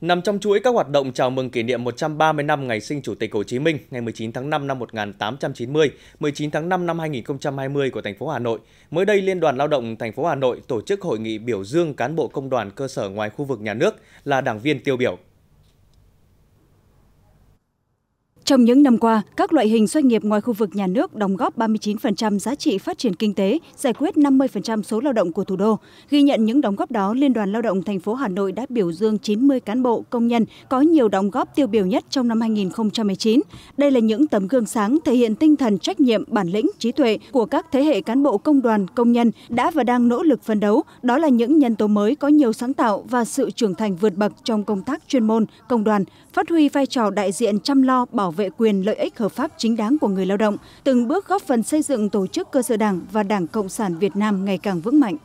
Nằm trong chuỗi các hoạt động chào mừng kỷ niệm 130 năm ngày sinh Chủ tịch Hồ Chí Minh ngày 19 tháng 5 năm 1890, 19 tháng 5 năm 2020 của thành phố Hà Nội, mới đây Liên đoàn Lao động thành phố Hà Nội tổ chức hội nghị biểu dương cán bộ công đoàn cơ sở ngoài khu vực nhà nước là đảng viên tiêu biểu. Trong những năm qua, các loại hình doanh nghiệp ngoài khu vực nhà nước đóng góp 39% giá trị phát triển kinh tế, giải quyết 50% số lao động của thủ đô. Ghi nhận những đóng góp đó, Liên đoàn Lao động thành phố Hà Nội đã biểu dương 90 cán bộ công nhân có nhiều đóng góp tiêu biểu nhất trong năm 2019. Đây là những tấm gương sáng thể hiện tinh thần trách nhiệm, bản lĩnh, trí tuệ của các thế hệ cán bộ công đoàn, công nhân đã và đang nỗ lực phấn đấu. Đó là những nhân tố mới có nhiều sáng tạo và sự trưởng thành vượt bậc trong công tác chuyên môn, công đoàn, phát huy vai trò đại diện chăm lo bảo vệ vệ quyền lợi ích hợp pháp chính đáng của người lao động từng bước góp phần xây dựng tổ chức cơ sở đảng và đảng cộng sản việt nam ngày càng vững mạnh